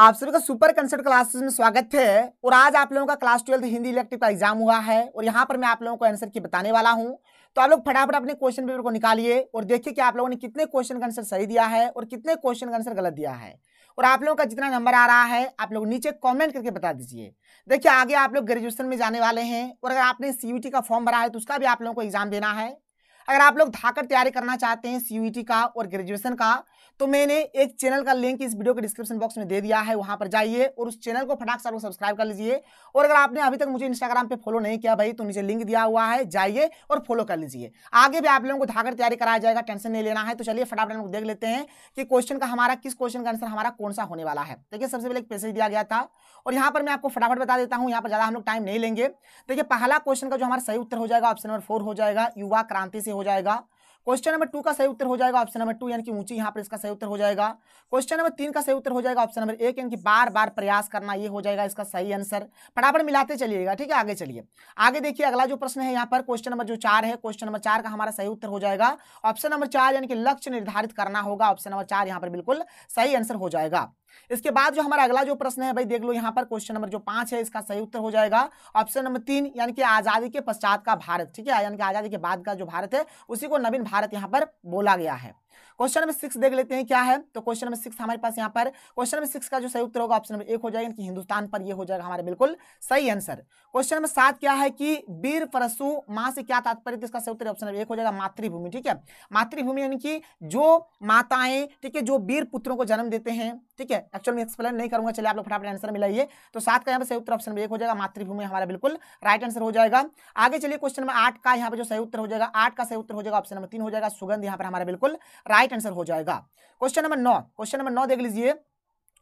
आप सभी का सुपर कंसर्ट क्लासेस में स्वागत है और आज आप लोगों का क्लास ट्वेल्थ हिंदी इलेक्टिव का एग्जाम हुआ है और यहाँ पर मैं आप लोगों को आंसर की बताने वाला हूँ तो आप लोग फटाफट अपने क्वेश्चन पेपर को निकालिए और देखिए कि आप लोगों ने कितने क्वेश्चन का आंसर सही दिया है और कितने क्वेश्चन का आंसर गलत दिया है और आप लोगों का जितना नंबर आ रहा है आप लोग नीचे कॉमेंट करके बता दीजिए देखिए आगे आप लोग ग्रेजुएशन में जाने वाले हैं और अगर आपने सी का फॉर्म भरा है तो उसका भी आप लोगों को एग्जाम देना है अगर आप लोग धाकर तैयारी करना चाहते हैं सी e का और ग्रेजुएशन का तो मैंने एक चैनल का लिंक इस वीडियो के डिस्क्रिप्शन बॉक्स में दे दिया है वहां पर जाइए और उस चैनल को फटाक से सब्सक्राइब कर लीजिए और अगर आपने अभी तक मुझे इंस्टाग्राम पे फॉलो नहीं किया भाई तो नीचे लिंक दिया हुआ है जाइए और फॉलो कर लीजिए आगे भी आप लोगों को धाकर तैयारी कराया जाएगा टेंशन नहीं लेना है तो चलिए फटाफट लोग देख लेते हैं कि क्वेश्चन का हमारा किस क्वेश्चन का आंसर हमारा कौन सा होने वाला है देखिए सबसे पहले एक पैसेज दिया गया था और यहाँ पर मैं आपको फटाफट बता देता हूँ यहाँ पर ज़्यादा हम लोग टाइम नहीं लेंगे देखिए पहला क्वेश्चन का जो हमारा सही उत्तर हो जाएगा ऑप्शन नंबर फोर हो जाएगा युवा क्रांति से हो जाएगा क्वेश्चन नंबर टू का सही उत्तर हो जाएगा ऑप्शन नंबर टू यानी कि ऊंची यहाँ पर इसका सही उत्तर हो जाएगा क्वेश्चन नंबर तीन का सही उत्तर हो जाएगा ऑप्शन नंबर एक यानी कि बार बार प्रयास करना ये हो जाएगा इसका सही आंसर फटाफट मिलाते चलिएगा ठीक है आगे चलिए आगे देखिए अगला जो प्रश्न है यहाँ पर क्वेश्चन नंबर जो चार है क्वेश्चन नंबर चार का हमारा सही उत्तर हो जाएगा ऑप्शन नंबर चार यानी कि लक्ष्य निर्धारित करना होगा ऑप्शन नंबर चार यहाँ पर बिल्कुल सही आंसर हो जाएगा इसके बाद जो हमारा अगला जो प्रश्न है भाई देख लो यहाँ पर क्वेश्चन नंबर जो पांच है इसका सही उत्तर हो जाएगा ऑप्शन नंबर तीन यानी कि आजादी के पश्चात का भारत ठीक है यानी कि आजादी के बाद का जो भारत है उसी को नवीन भारत यहाँ पर बोला गया है क्वेश्चन नंबर सिक्स देख लेते हैं क्या है तो क्वेश्चन नंबर सिक्स हमारे पास यहाँ पर क्वेश्चन नंबर सिक्स का जो सही उत्तर होगा ऑप्शन नंबर एक हो जाएगा कि हिंदुस्तान पर यह हो जाएगा हमारे बिल्कुल सही आंसर क्वेश्चन नंबर सात क्या है कि वीर परसु माँ से क्या तात्पर्य इसका सही उत्तर ऑप्शन नंबर एक हो जाएगा मातृभूमि ठीक है मातृभूमि यानी कि जो माताएं ठीक है जो वीर पुत्रों को जन्म देते हैं ठीक है एक्चुअल में एक्सप्लेन नहीं करूंगा चलिए आप लोग फटाफट आंसर मिलाइए तो सात का यहाँ पर सही उत्तर ऑप्शन नंबर एक हो जाएगा मातृभूमि हमारा बिल्कुल राइट आंसर हो जाएगा आगे चलिए क्वेश्चन नंबर आठ का यहाँ पर जो सही उत्तर हो जाएगा आठ का सही उत्तर हो जाएगा ऑप्शन नंबर तीन हो जाएगा सुगंध यहाँ पर हमारा बिल्कुल राइट आंसर हो जाएगा क्वेश्चन नंबर नौ क्वेश्चन नंबर नौ देख लीजिए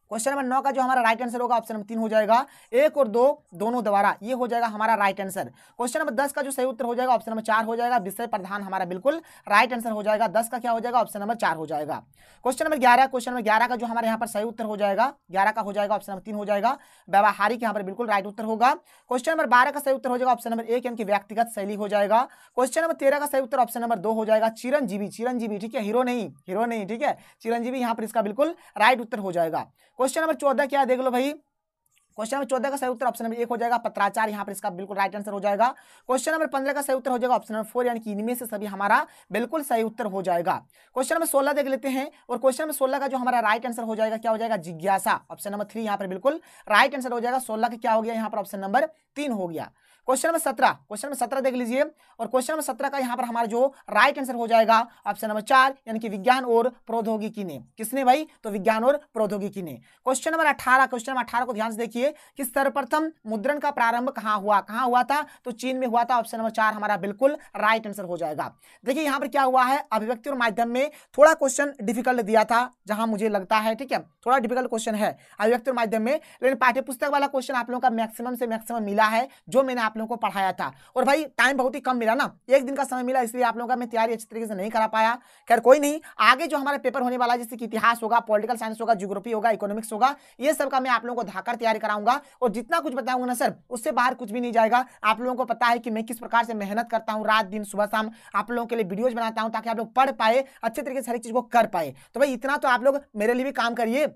क्वेश्चन नंबर नौ का जो हमारा राइट आंसर होगा ऑप्शन नंबर तीन हो जाएगा एक और दो दोनों द्वारा ये हो जाएगा हमारा राइट आंसर क्वेश्चन नंबर दस का जो सही उत्तर हो जाएगा ऑप्शन नंबर चार हो जाएगा विषय प्रधान हमारा बिल्कुल राइट आंसर हो जाएगा दस का क्या हो जाएगा ऑप्शन नंबर चार हो जाएगा क्वेश्चन नंबर ग्यारह क्वेश्चन नंबर ग्यारह का जो हमारे यहाँ पर सही उत्तर हो जाएगा ग्यारह का हो जाएगा ऑप्शन नंबर तीन हो जाएगा व्यवहारिक यहाँ पर बिल्कुल राइट उत्तर होगा क्वेश्चन नंबर बारह का सही उत्तर हो जाएगा ऑप्शन नंबर एक यानी कि व्यक्तिगत शैली हो जाएगा क्वेश्चन नंबर तेरह का सही उत्तर ऑप्शन नंबर दो हो जाएगा चिरंजीवी चिरंजीवी ठीक है हीरो नहीं हीरो नहीं ठीक है चिरंजीवी यहाँ पर इसका बिल्कुल राइट उत्तर हो जाएगा क्वेश्चन नंबर चौदह क्या है देख लो भाई क्वेश्चन नंबर चौदह का सही उत्तर ऑप्शन नंबर एक हो जाएगा पत्राचार यहाँ पर इसका बिल्कुल राइट आंसर हो जाएगा क्वेश्चन नंबर पंद्रह का सही उत्तर हो जाएगा ऑप्शन नंबर फोर यानी कि इनमें से सभी हमारा बिल्कुल सही उत्तर हो जाएगा क्वेश्चन नंबर सोलह देख लेते हैं और क्वेश्चन नंबर सोलह का जो हमारा राइट आंसर हो जाएगा क्या हो जाएगा जिज्ञासा ऑप्शन नंबर थ्री यहाँ पर बिल्कुल राइट आंसर हो जाएगा सोलह का क्या हो गया यहाँ पर ऑप्शन नंबर तीन हो गया क्वेश्चन नंबर सत्रह क्वेश्चन नंबर सत्रह देख लीजिए और क्वेश्चन नंबर सत्रह का यहाँ पर हमारा जो राइट आंसर हो जाएगा ऑप्शन नंबर चार यानी कि विज्ञान और प्रौद्योगिकी ने किसने भाई तो विज्ञान और प्रौद्योगिकी ने क्वेश्चन नंबर अठारह क्वेश्चन नंबर अठारह को ध्यान से देखिए कि सर्वप्रथम मुद्रण का प्रारंभ कहाँ हुआ कहाँ हुआ था तो चीन में हुआ था ऑप्शन नंबर चार हमारा बिल्कुल राइट आंसर हो जाएगा देखिए यहाँ पर क्या हुआ है अभिव्यक्ति और माध्यम में थोड़ा क्वेश्चन डिफिकल्ट दिया था जहाँ मुझे लगता है ठीक है थोड़ा डिफिकल्ट क्वेश्चन है अभिव्यक्ति और माध्यम में लेकिन पाठ्यपुस्तक वाला क्वेश्चन आप लोगों का मैक्सिमम से मैक्सिमम मिला है जो मैंने आप लोगों को पढ़ाया था और भाई टाइम बहुत ही कम मिला ना एक दिन का समय मिला इसलिए आप लोगों का मैं तैयारी अच्छी तरीके से नहीं करा पाया खैर कोई नहीं आगे जो हमारे पेपर होने वाला है जैसे कि इतिहास होगा पॉलिटिकल साइंस होगा जियोग्राफी होगा इकोनॉमिक्स होगा ये सब का मैं आप लोगों को धाकर तैयारी कराऊंगा और जितना कुछ बताऊंगा ना सर उससे बाहर कुछ भी नहीं जाएगा आप लोगों को पता है कि मैं किस प्रकार से मेहनत करता हूँ रात दिन सुबह शाम आप लोगों के लिए वीडियोज बनाता हूँ ताकि आप लोग पढ़ पाए अच्छे तरीके से हर चीज को कर पाए तो भाई इतना तो आप लोग मेरे लिए भी काम करिए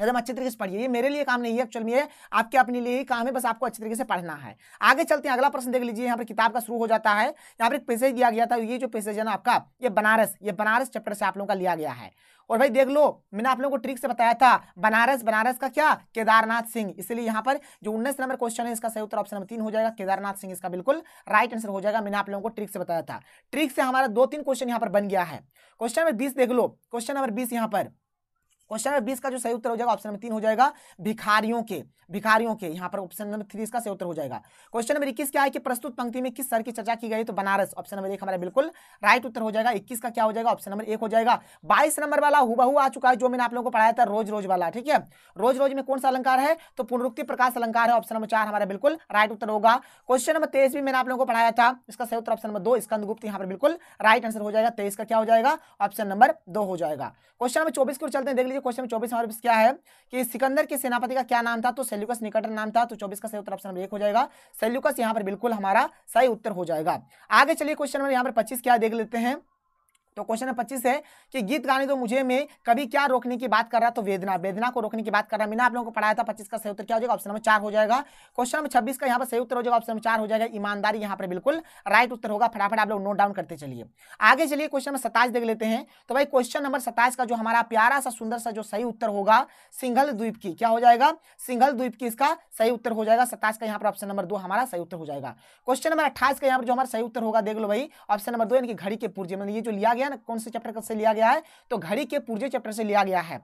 एकदम अच्छे तरीके से पढ़िए ये मेरे लिए काम नहीं है एक्चुअल में ये आपके अपने लिए ही काम है बस आपको अच्छे तरीके से पढ़ना है आगे चलते हैं अगला प्रश्न देख लीजिए यहाँ पर किताब का शुरू हो जाता है यहाँ पर एक पैसेज दिया गया था ये जो पैसेज है ना आपका ये बनारस ये बनारस चैप्टर से आप लोगों का लिया गया है और भाई देख लो मैंने आप लोगों को ट्रिक से बताया था बनारस बनारस का क्या केदारनाथ सिंह इसलिए यहाँ पर जो उन्नीस नंबर क्वेश्चन है इसका सही उत्तर ऑप्शन नंबर तीन हो जाएगा केदारनाथ सिंह इसका बिल्कुल राइट आंसर हो जाएगा मैंने आप लोगों को ट्रिक से बताया था ट्रिक से हमारा दो तीन क्वेश्चन यहाँ पर बन गया है क्वेश्चन नंबर बीस देख लो क्वेश्चन नंबर बीस यहाँ पर क्वेश्चन नंबर बीस का जो सही उत्तर हो जाएगा ऑप्शन नंबर तीन हो जाएगा भिखारियों के भिखारियों के यहाँ पर ऑप्शन नंबर थ्री इसका सही उत्तर हो जाएगा क्वेश्चन नंबर इक्कीस क्या है कि प्रस्तुत पंक्ति में किस सर की चर्चा की गई तो बनारस ऑप्शन नंबर एक हमारा बिल्कुल राइट उत्तर हो जाएगा इक्कीस का क्या हो जाएगा ऑप्शन नंबर एक हो जाएगा बाईस नंबर वाला हुआ आ चुका है जो मैंने आप लोगों को पढ़ाया था रोज रोज वाला ठीक है रोज रोज में कौन सा अलंकार है तो पुनरुक्ति प्रकाश अलंकार है ऑप्शन नंबर चार हमारा बिल्कुल राइट उत्तर होगा क्वेश्चन नंबर तेईस भी मैंने आप लोगों को पढ़ाया था इसका सही उत्तर ऑप्शन नंबर दो स्कंदगुप्त यहाँ पर बिल्कुल राइट आंसर हो जाएगा तेईस का क्या हो जाएगा ऑप्शन नंबर दो हो जाएगा क्वेश्चन नंबर चौबीस को चलते हैं देख देखिए क्वेश्चन में चौबीस हमारे क्या है कि सिकंदर के सेनापति का क्या नाम था तो सेल्यूकस निकटर नाम था तो चौबीस का सही उत्तर ऑप्शन एक हो जाएगा सेल्यूकस यहाँ पर बिल्कुल हमारा सही उत्तर हो जाएगा आगे चलिए क्वेश्चन नंबर यहाँ पर पच्चीस क्या देख लेते हैं तो क्वेश्चन नंबर पच्चीस है कि गीत गाने तो मुझे में कभी क्या रोकने की बात कर रहा तो वेदना वेदना को रोकने की बात कर रहा मैंने आप लोगों को पढ़ाया था पच्चीस का सही उत्तर क्या हो जाएगा ऑप्शन नंबर चार हो जाएगा क्वेश्चन नंबर छब्बीस का यहाँ पर सही उत्तर हो जाएगा ऑप्शन नंबर चार हो जाएगा ईमानदारी यहाँ पर बिल्कुल राइट उत्तर होगा फटाफट आप लोग नोट डाउन करते चलिए आगे चलिए क्वेश्चन नंबर सताइस देख लेते हैं तो भाई क्वेश्चन नंबर सताइस का जो हमारा प्यारा सा सुंदर सा जो सही उत्तर होगा सिंगल द्वीप की क्या हो जाएगा सिंगल द्वीप की इसका सही उत्तर हो जाएगा सताइस का यहाँ पर ऑप्शन नंबर दो हमारा सही उत्तर हो जाएगा क्वेश्चन नंबर अट्ठाइस का यहाँ पर जो हमारा सही उत्तर होगा देख लो भाई ऑप्शन नंबर दो यानी घड़ी के पूर्जे मतलब ये जो लिया गया गया ना कौन से चैप्टर से लिया गया है तो घड़ी के पुर्जे चैप्टर से लिया गया है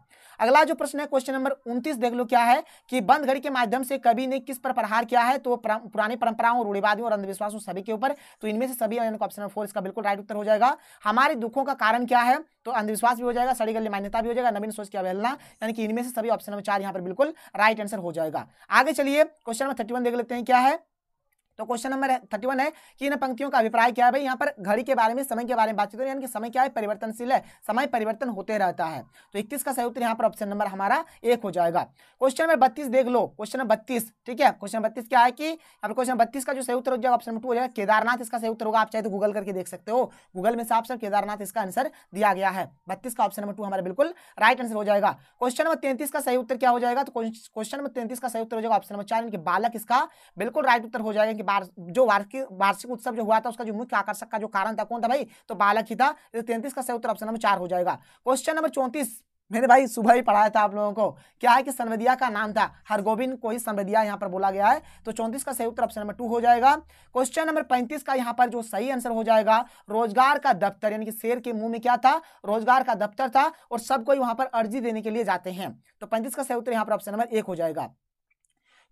अगला जो प्रश्न है क्वेश्चन नंबर उनतीस देख लो क्या है कि बंद घड़ी के माध्यम से कभी ने किस पर प्रहार किया है तो पुरानी परंपराओं रूढ़िवादियों और अंधविश्वासों सभी के ऊपर तो इनमें से सभी ऑप्शन फोर इसका बिल्कुल राइट उत्तर हो जाएगा हमारे दुखों का कारण क्या है तो अंधविश्वास भी हो जाएगा सड़ी गली मान्यता भी हो जाएगा नवीन सोच की अवेलना यानी कि इनमें से सभी ऑप्शन नंबर चार यहाँ पर बिल्कुल राइट आंसर हो जाएगा आगे चलिए क्वेश्चन नंबर थर्टी देख लेते हैं क्या है तो क्वेश्चन नंबर थर्टी वन है कि इन पंक्तियों का अभिप्राय क्या है भाई यहाँ पर घड़ी के बारे में समय के बारे में बातचीत यानी कि समय क्या है परिवर्तनशील है समय परिवर्तन होते रहता है तो इक्कीस का सही उत्तर यहाँ पर ऑप्शन नंबर हमारा एक हो जाएगा क्वेश्चन नंबर बत्तीस देख लो क्वेश्चन नंबर बत्तीस ठीक है क्वेश्चन बत्तीस क्या है कि अगर क्वेश्चन बत्तीस का जो सही उत्तर हो जाएगा ऑप्शन नंबर टू हो जाएगा केदारनाथ इसका सही उत्तर होगा आप चाहे तो गूगल करके देख सकते हो गूगल में साफ सर केदारनाथ इसका आंसर दिया गया है बत्तीस का ऑप्शन नंबर टू हमारा बिल्कुल राइट आंसर हो जाएगा क्वेश्चन नंबर तैंतीस का सही उत्तर क्या हो जाएगा तो क्वेश्चन नंबर तैंतीस का सही उत्तर हो जाएगा ऑप्शन नंबर चार बालक इसका बिल्कुल राइट उत्तर हो जाएगा कि बार, जो वार्षिक वार्षिक उत्सव जो हुआ था उसका जो मुख्य आकर्षक का जो कारण था कौन था भाई तो बालक ही था तैंतीस का सही उत्तर ऑप्शन नंबर चार हो जाएगा क्वेश्चन नंबर चौंतीस मैंने भाई सुबह ही पढ़ाया था आप लोगों को क्या है कि संवेदिया का नाम था हरगोविंद को ही संवेदिया यहाँ पर बोला गया है तो चौंतीस का सही उत्तर ऑप्शन नंबर टू हो जाएगा क्वेश्चन नंबर पैंतीस का यहाँ पर जो सही आंसर हो जाएगा रोजगार का दफ्तर यानी कि शेर के मुंह में क्या था रोजगार का दफ्तर था और सब कोई वहां पर अर्जी देने के लिए जाते हैं तो पैंतीस का सही उत्तर यहाँ पर ऑप्शन नंबर एक हो जाएगा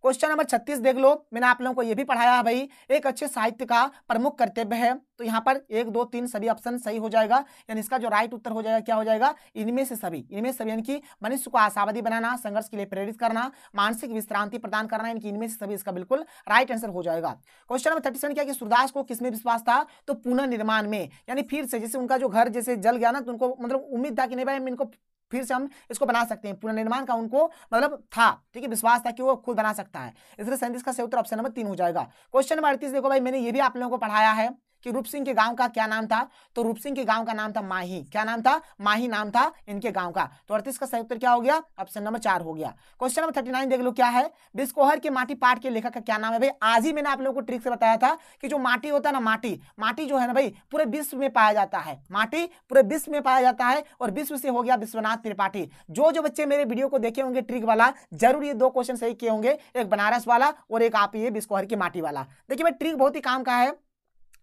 क्वेश्चन नंबर छत्तीस देख लो मैंने आप लोगों को यह भी पढ़ाया है भाई एक अच्छे साहित्य का प्रमुख कर्तव्य है तो यहाँ पर एक दो तीन सभी ऑप्शन सही हो जाएगा यानी इसका जो राइट उत्तर हो जाएगा क्या हो जाएगा इनमें से सभी इनमें सभी यानी कि मनुष्य को आशावादी बनाना संघर्ष के लिए प्रेरित करना मानसिक विश्रांति प्रदान करना यानी इनमें से सभी इसका बिल्कुल राइट आंसर हो जाएगा क्वेश्चन नंबर थर्टी सेवन क्या कि सूरदास को किसमें विश्वास था तो पुनर्निर्माण में यानी फिर से जैसे उनका जो घर जैसे जल गया ना तो उनको मतलब उम्मीद था कि नहीं भाई इनको फिर से हम इसको बना सकते हैं पुनर्निर्माण का उनको मतलब था ठीक है विश्वास था कि वो खुद बना सकता है इसलिए सैंतीस का सही उत्तर ऑप्शन नंबर तीन हो जाएगा क्वेश्चन नंबर अड़तीस देखो भाई मैंने ये भी आप लोगों को पढ़ाया है कि रूप सिंह के गांव का क्या नाम था तो रूप सिंह के गांव का नाम था माही क्या नाम था माही नाम था इनके गांव का तो अड़तीस का सही उत्तर क्या हो गया ऑप्शन नंबर चार हो गया क्वेश्चन नंबर थर्टी नाइन देख लो क्या है बिस्कोहर के माटी पाठ के लेखक का क्या नाम है भाई आज ही मैंने आप लोगों को ट्रिक से बताया था कि जो माटी होता है ना माटी माटी जो है ना भाई पूरे विश्व में पाया जाता है माटी पूरे विश्व में पाया जाता है और विश्व से हो गया विश्वनाथ त्रिपाठी जो जो बच्चे मेरे वीडियो को देखे होंगे ट्रिक वाला जरूर ये दो क्वेश्चन सही किए होंगे एक बनारस वाला और एक आप ये बिस्कोहर की माटी वाला देखिए भाई ट्रिक बहुत ही काम का है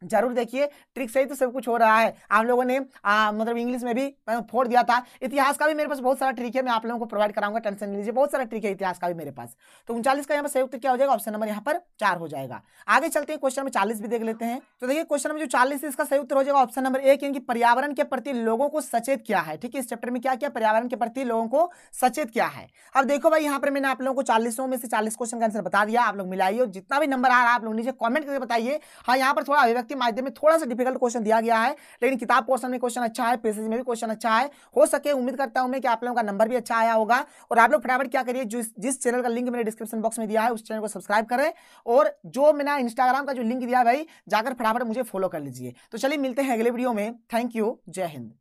जरूर देखिए ट्रिक से ही तो सब कुछ हो रहा है आप लोगों ने आ, मतलब इंग्लिश में भी मतलब फोड़ दिया था इतिहास का भी मेरे पास बहुत सारा ट्रिक है मैं आप लोगों को प्रोवाइड कराऊंगा टेंशन लीजिए बहुत सारा ट्रिक है इतिहास का भी मेरे पास तो उनचालीस का यहाँ पर संयुक्त क्या हो जाएगा ऑप्शन नंबर यहाँ पर चार हो जाएगा आगे चलते हैं क्वेश्चन नंबर चालीस भी देख लेते हैं तो देखिए क्वेश्चन नंबर जो चालीस इसका संयुक्त हो जाएगा ऑप्शन नंबर एक यानी पर्यावरण के प्रति लोगों को सचेत किया है ठीक है इस चैप्टर में क्या किया पर्यावरण के प्रति लोगों को सचेत किया है अब देखो भाई यहाँ पर मैंने आप लोगों को चालीसों में से चालीस क्वेश्चन का आंसर बता दिया आप लोग मिलाइए जितना भी नंबर आ रहा है आप लोग नीचे कॉमेंट करके बताइए हाँ यहाँ पर थोड़ा अभिव्यक्त शक्ति माध्यम में थोड़ा सा डिफिकल्ट क्वेश्चन दिया गया है लेकिन किताब क्वेश्चन में क्वेश्चन अच्छा है पेसेज में भी क्वेश्चन अच्छा है हो सके उम्मीद करता हूं मैं कि आप लोगों का नंबर भी अच्छा आया होगा और आप लोग फटाफट क्या करिए जिस चैनल का लिंक मैंने डिस्क्रिप्शन बॉक्स में दिया है उस चैनल को सब्सक्राइब करें और जो मैंने इंस्टाग्राम का जो लिंक दिया भाई जाकर फटाफट मुझे फॉलो कर लीजिए तो चलिए मिलते हैं अगले वीडियो में थैंक यू जय हिंद